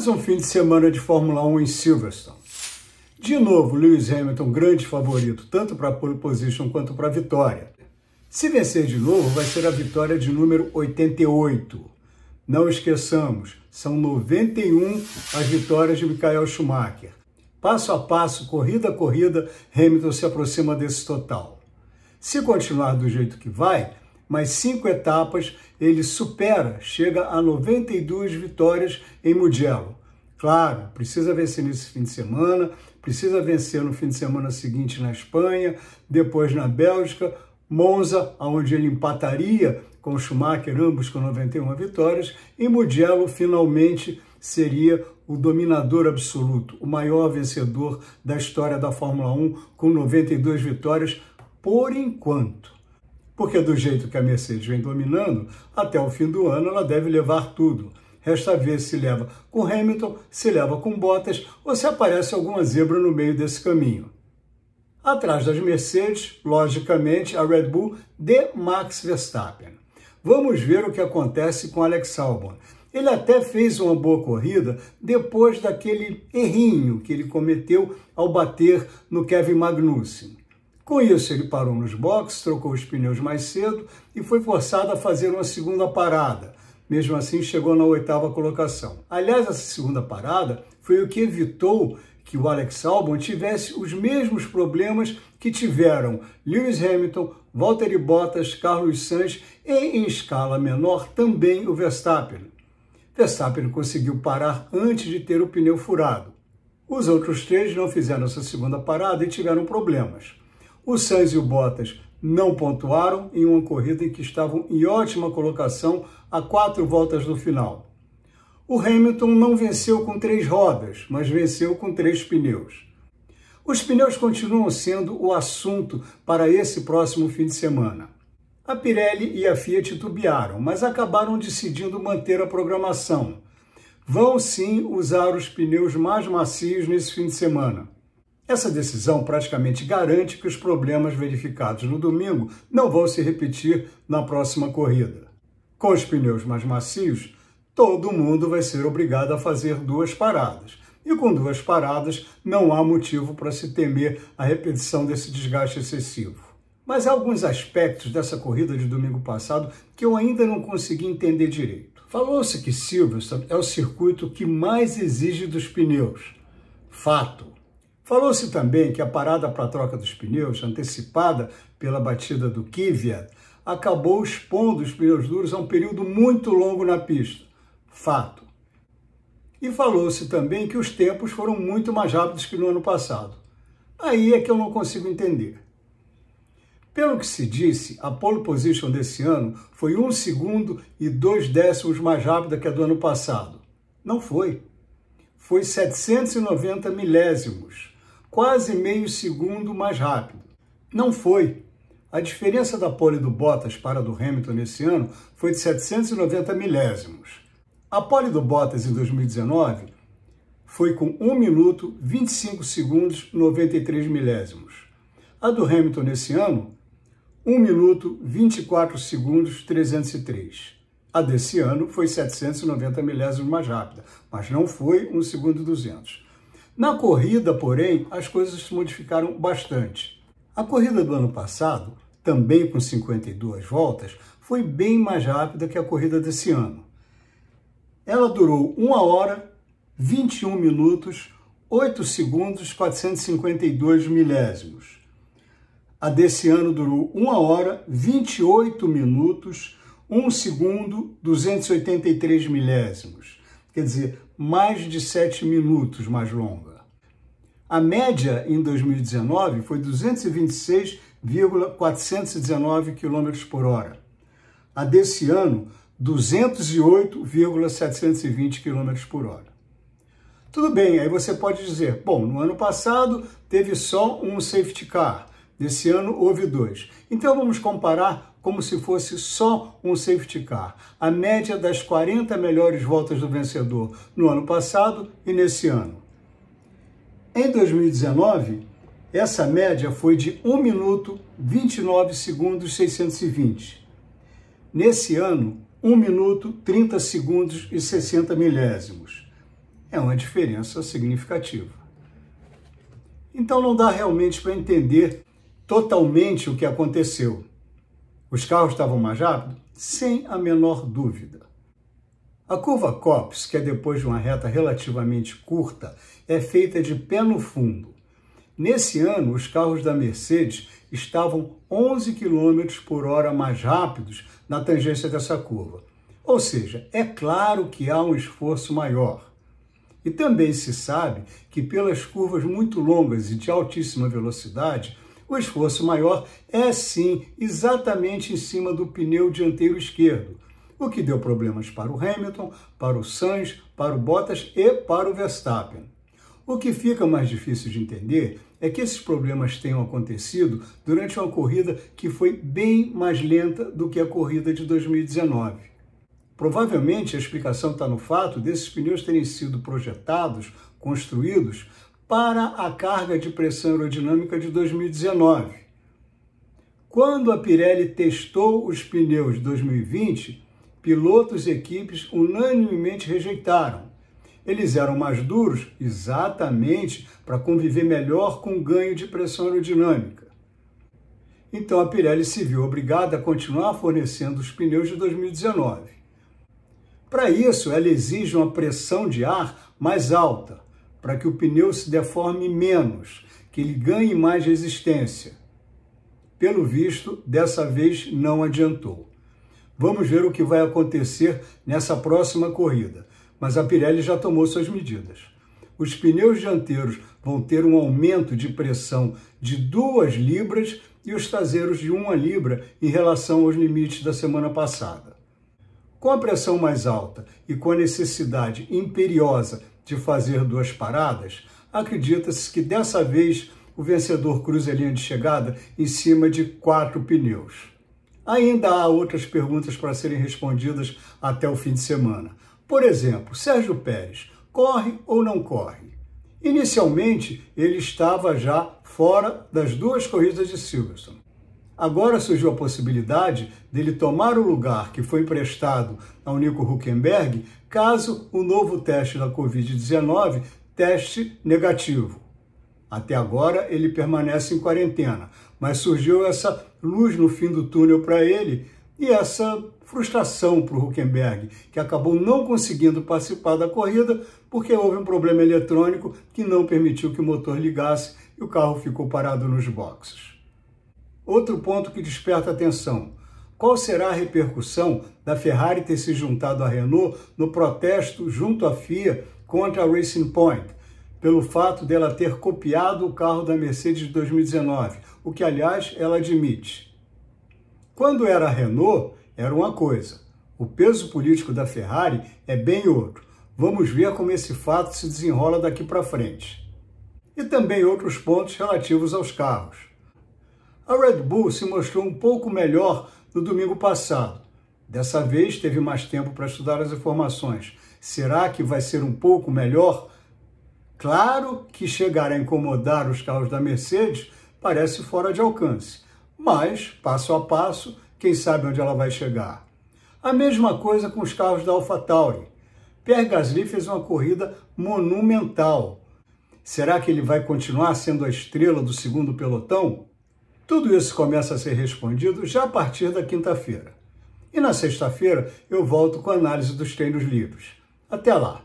Mais um fim de semana de Fórmula 1 em Silverstone. De novo, Lewis Hamilton, grande favorito, tanto para a pole position quanto para a vitória. Se vencer de novo, vai ser a vitória de número 88. Não esqueçamos, são 91 as vitórias de Michael Schumacher. Passo a passo, corrida a corrida, Hamilton se aproxima desse total. Se continuar do jeito que vai, mas cinco etapas ele supera, chega a 92 vitórias em Mugello. Claro, precisa vencer nesse fim de semana, precisa vencer no fim de semana seguinte na Espanha, depois na Bélgica, Monza, onde ele empataria com Schumacher, ambos com 91 vitórias, e Mugello finalmente seria o dominador absoluto, o maior vencedor da história da Fórmula 1, com 92 vitórias por enquanto porque do jeito que a Mercedes vem dominando, até o fim do ano ela deve levar tudo. Resta ver se leva com Hamilton, se leva com Bottas ou se aparece alguma zebra no meio desse caminho. Atrás das Mercedes, logicamente, a Red Bull de Max Verstappen. Vamos ver o que acontece com Alex Albon. Ele até fez uma boa corrida depois daquele errinho que ele cometeu ao bater no Kevin Magnussen. Com isso, ele parou nos boxes, trocou os pneus mais cedo e foi forçado a fazer uma segunda parada. Mesmo assim, chegou na oitava colocação. Aliás, essa segunda parada foi o que evitou que o Alex Albon tivesse os mesmos problemas que tiveram Lewis Hamilton, Valtteri Bottas, Carlos Sainz e, em escala menor, também o Verstappen. Verstappen conseguiu parar antes de ter o pneu furado. Os outros três não fizeram essa segunda parada e tiveram problemas. O Sainz e o Bottas não pontuaram em uma corrida em que estavam em ótima colocação a quatro voltas do final. O Hamilton não venceu com três rodas, mas venceu com três pneus. Os pneus continuam sendo o assunto para esse próximo fim de semana. A Pirelli e a Fiat titubearam, mas acabaram decidindo manter a programação. Vão sim usar os pneus mais macios nesse fim de semana. Essa decisão praticamente garante que os problemas verificados no domingo não vão se repetir na próxima corrida. Com os pneus mais macios, todo mundo vai ser obrigado a fazer duas paradas. E com duas paradas, não há motivo para se temer a repetição desse desgaste excessivo. Mas há alguns aspectos dessa corrida de domingo passado que eu ainda não consegui entender direito. Falou-se que Silverstone é o circuito que mais exige dos pneus. Fato. Falou-se também que a parada para a troca dos pneus, antecipada pela batida do Kvyat, acabou expondo os pneus duros a um período muito longo na pista. Fato. E falou-se também que os tempos foram muito mais rápidos que no ano passado. Aí é que eu não consigo entender. Pelo que se disse, a pole position desse ano foi um segundo e dois décimos mais rápida que a do ano passado. Não foi. Foi 790 milésimos quase meio segundo mais rápido. Não foi. A diferença da pole do Bottas para a do Hamilton nesse ano foi de 790 milésimos. A pole do Bottas em 2019 foi com 1 minuto 25 segundos 93 milésimos. A do Hamilton nesse ano, 1 minuto 24 segundos 303. A desse ano foi 790 milésimos mais rápida, mas não foi 1 segundo 200. Na corrida, porém, as coisas se modificaram bastante. A corrida do ano passado, também com 52 voltas, foi bem mais rápida que a corrida desse ano. Ela durou 1 hora, 21 minutos, 8 segundos, 452 milésimos. A desse ano durou 1 hora, 28 minutos, 1 segundo, 283 milésimos quer dizer, mais de 7 minutos mais longa. A média em 2019 foi 226,419 km por hora. A desse ano, 208,720 km por hora. Tudo bem, aí você pode dizer, bom, no ano passado teve só um safety car, nesse ano houve dois. Então vamos comparar como se fosse só um safety car, a média das 40 melhores voltas do vencedor no ano passado e nesse ano. Em 2019, essa média foi de 1 minuto 29 segundos 620. Nesse ano, 1 minuto 30 segundos e 60 milésimos. É uma diferença significativa. Então não dá realmente para entender totalmente o que aconteceu os carros estavam mais rápidos? Sem a menor dúvida. A curva Cops, que é depois de uma reta relativamente curta, é feita de pé no fundo. Nesse ano, os carros da Mercedes estavam 11 km por hora mais rápidos na tangência dessa curva. Ou seja, é claro que há um esforço maior. E também se sabe que pelas curvas muito longas e de altíssima velocidade, o esforço maior é sim exatamente em cima do pneu dianteiro esquerdo, o que deu problemas para o Hamilton, para o Sainz, para o Bottas e para o Verstappen. O que fica mais difícil de entender é que esses problemas tenham acontecido durante uma corrida que foi bem mais lenta do que a corrida de 2019. Provavelmente a explicação está no fato desses pneus terem sido projetados, construídos, para a carga de pressão aerodinâmica de 2019. Quando a Pirelli testou os pneus de 2020, pilotos e equipes unanimemente rejeitaram. Eles eram mais duros exatamente para conviver melhor com o ganho de pressão aerodinâmica. Então a Pirelli se viu obrigada a continuar fornecendo os pneus de 2019. Para isso, ela exige uma pressão de ar mais alta, para que o pneu se deforme menos, que ele ganhe mais resistência. Pelo visto, dessa vez não adiantou. Vamos ver o que vai acontecer nessa próxima corrida, mas a Pirelli já tomou suas medidas. Os pneus dianteiros vão ter um aumento de pressão de 2 libras e os traseiros de 1 libra em relação aos limites da semana passada. Com a pressão mais alta e com a necessidade imperiosa de fazer duas paradas, acredita-se que dessa vez o vencedor cruza a linha de chegada em cima de quatro pneus. Ainda há outras perguntas para serem respondidas até o fim de semana. Por exemplo, Sérgio Pérez corre ou não corre? Inicialmente, ele estava já fora das duas corridas de Silverstone. Agora surgiu a possibilidade dele tomar o lugar que foi emprestado ao Nico Huckenberg caso o novo teste da Covid-19 teste negativo. Até agora ele permanece em quarentena, mas surgiu essa luz no fim do túnel para ele e essa frustração para o Huckenberg, que acabou não conseguindo participar da corrida porque houve um problema eletrônico que não permitiu que o motor ligasse e o carro ficou parado nos boxes. Outro ponto que desperta atenção: qual será a repercussão da Ferrari ter se juntado à Renault no protesto junto à FIA contra a Racing Point, pelo fato dela ter copiado o carro da Mercedes de 2019, o que, aliás, ela admite. Quando era a Renault, era uma coisa. O peso político da Ferrari é bem outro. Vamos ver como esse fato se desenrola daqui para frente. E também outros pontos relativos aos carros. A Red Bull se mostrou um pouco melhor no domingo passado. Dessa vez teve mais tempo para estudar as informações. Será que vai ser um pouco melhor? Claro que chegar a incomodar os carros da Mercedes parece fora de alcance, mas, passo a passo, quem sabe onde ela vai chegar. A mesma coisa com os carros da AlphaTauri. Pierre Gasly fez uma corrida monumental. Será que ele vai continuar sendo a estrela do segundo pelotão? Tudo isso começa a ser respondido já a partir da quinta-feira. E na sexta-feira eu volto com a análise dos treinos livres. Até lá!